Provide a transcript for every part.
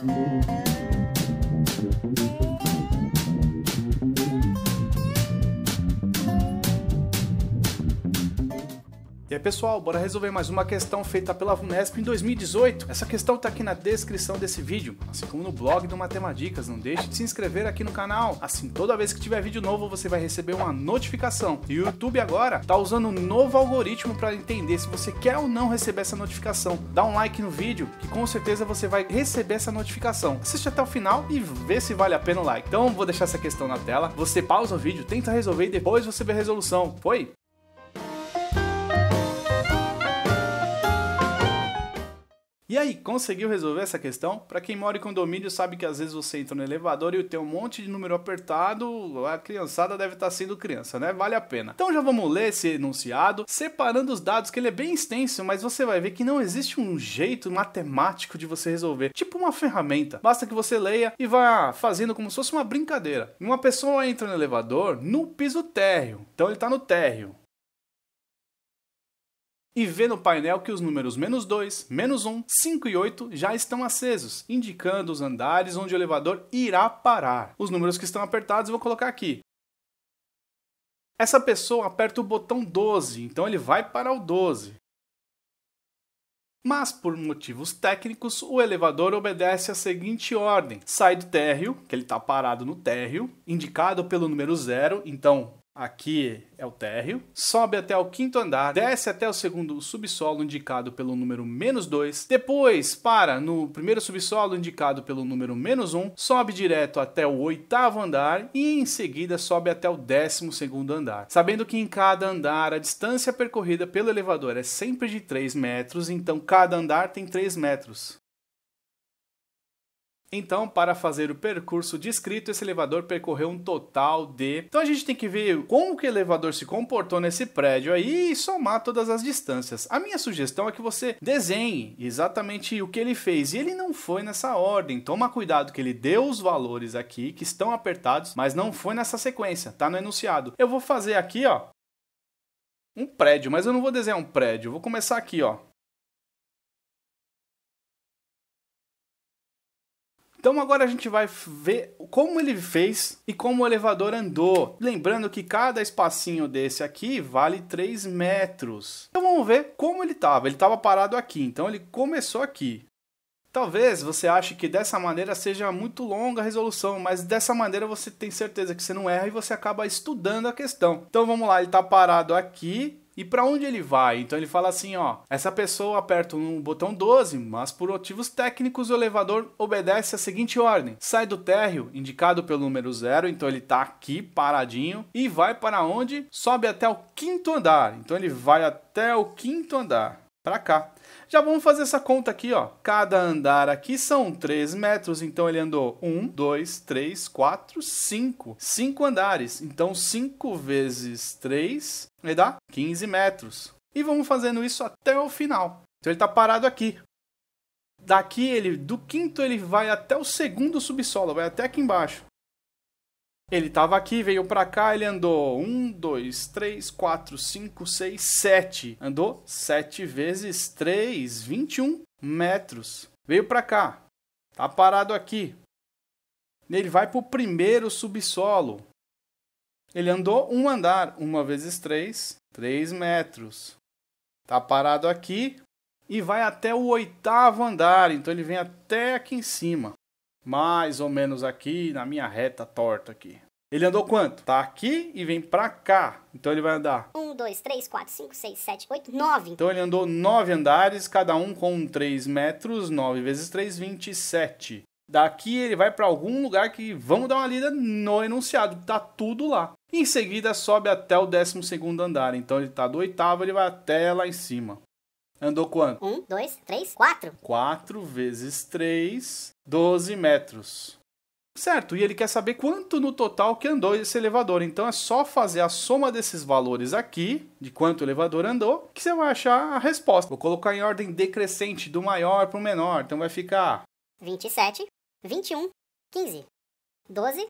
Thank you. aí é, pessoal, bora resolver mais uma questão feita pela VUNESP em 2018. Essa questão está aqui na descrição desse vídeo, assim como no blog do Matemáticas. Não deixe de se inscrever aqui no canal, assim toda vez que tiver vídeo novo você vai receber uma notificação. E o YouTube agora está usando um novo algoritmo para entender se você quer ou não receber essa notificação. Dá um like no vídeo que com certeza você vai receber essa notificação. Assiste até o final e vê se vale a pena o like. Então vou deixar essa questão na tela, você pausa o vídeo, tenta resolver e depois você vê a resolução. Foi? E aí, conseguiu resolver essa questão? Para quem mora em condomínio, sabe que às vezes você entra no elevador e tem um monte de número apertado, a criançada deve estar tá sendo criança, né? Vale a pena. Então já vamos ler esse enunciado, separando os dados, que ele é bem extenso, mas você vai ver que não existe um jeito matemático de você resolver, tipo uma ferramenta. Basta que você leia e vá fazendo como se fosse uma brincadeira. Uma pessoa entra no elevador no piso térreo, então ele está no térreo e vê no painel que os números menos 2, menos 1, 5 e 8 já estão acesos, indicando os andares onde o elevador irá parar. Os números que estão apertados eu vou colocar aqui. Essa pessoa aperta o botão 12, então ele vai para o 12. Mas, por motivos técnicos, o elevador obedece a seguinte ordem: sai do térreo, que ele está parado no térreo, indicado pelo número 0, então Aqui é o térreo. Sobe até o quinto andar, desce até o segundo subsolo indicado pelo número menos 2. Depois para no primeiro subsolo indicado pelo número menos 1, um, sobe direto até o oitavo andar e em seguida sobe até o décimo segundo andar. Sabendo que em cada andar a distância percorrida pelo elevador é sempre de 3 metros, então cada andar tem 3 metros. Então, para fazer o percurso descrito, esse elevador percorreu um total de... Então a gente tem que ver como que o elevador se comportou nesse prédio aí e somar todas as distâncias. A minha sugestão é que você desenhe exatamente o que ele fez. E ele não foi nessa ordem. Toma cuidado que ele deu os valores aqui, que estão apertados, mas não foi nessa sequência, tá no enunciado. Eu vou fazer aqui, ó, um prédio, mas eu não vou desenhar um prédio. Eu vou começar aqui, ó, Então agora a gente vai ver como ele fez e como o elevador andou. Lembrando que cada espacinho desse aqui vale 3 metros. Então vamos ver como ele estava. Ele estava parado aqui, então ele começou aqui. Talvez você ache que dessa maneira seja muito longa a resolução, mas dessa maneira você tem certeza que você não erra e você acaba estudando a questão. Então vamos lá, ele está parado aqui, e para onde ele vai. Então ele fala assim, ó, essa pessoa aperta um botão 12, mas por motivos técnicos o elevador obedece a seguinte ordem: sai do térreo indicado pelo número 0, então ele tá aqui paradinho e vai para onde? Sobe até o quinto andar. Então ele vai até o quinto andar, para cá. Já vamos fazer essa conta aqui, ó. Cada andar aqui são 3 metros, então ele andou 1, 2, 3, 4, 5. 5 andares. Então 5 vezes 3 vai dar 15 metros. E vamos fazendo isso até o final. Então ele está parado aqui. Daqui ele, do quinto ele vai até o segundo subsolo, vai até aqui embaixo. Ele tava aqui, veio pra cá, ele andou 1, 2, 3, 4, 5, 6, 7. Andou 7 vezes 3, 21 metros. Veio pra cá, tá parado aqui. Ele vai pro primeiro subsolo. Ele andou um andar, 1 vezes 3, 3 metros. Tá parado aqui e vai até o oitavo andar, então ele vem até aqui em cima mais ou menos aqui na minha reta torta aqui. Ele andou quanto? Tá aqui e vem pra cá. Então ele vai andar. 1, 2, 3, 4, 5, 6, 7, 8, 9. Então ele andou 9 andares, cada um com 3 metros. 9 vezes 3, 27. Daqui ele vai para algum lugar que vamos dar uma lida no enunciado. Tá tudo lá. Em seguida sobe até o 12 andar. Então ele tá do oitavo, ele vai até lá em cima. Andou quanto? Um, dois, três, quatro. Quatro vezes três, doze metros. Certo, e ele quer saber quanto no total que andou esse elevador. Então é só fazer a soma desses valores aqui, de quanto o elevador andou, que você vai achar a resposta. Vou colocar em ordem decrescente, do maior para o menor. Então vai ficar 27, 21, 15, 12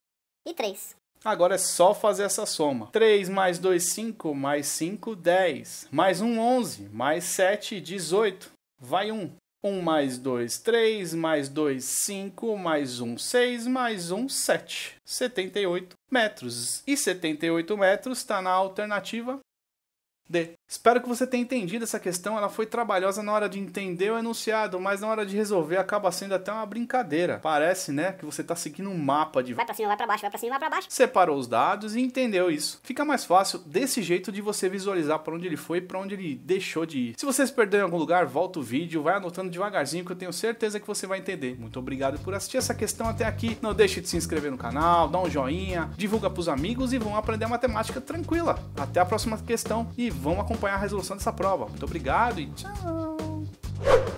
e 3. Agora é só fazer essa soma. 3 mais 2, 5, mais 5, 10. Mais 1, 11. Mais 7, 18. Vai 1. 1 mais 2, 3, mais 2, 5, mais 1, 6, mais 1, 7. 78 metros. E 78 metros está na alternativa D. Espero que você tenha entendido essa questão, ela foi trabalhosa na hora de entender o enunciado, mas na hora de resolver acaba sendo até uma brincadeira. Parece, né, que você tá seguindo um mapa de vai para cima, vai para baixo, vai para cima, vai para baixo. Separou os dados e entendeu isso. Fica mais fácil desse jeito de você visualizar para onde ele foi e para onde ele deixou de ir. Se você se perdeu em algum lugar, volta o vídeo, vai anotando devagarzinho que eu tenho certeza que você vai entender. Muito obrigado por assistir essa questão até aqui. Não deixe de se inscrever no canal, dá um joinha, divulga para os amigos e vão aprender matemática tranquila. Até a próxima questão e Vamos acompanhar a resolução dessa prova. Muito obrigado e tchau!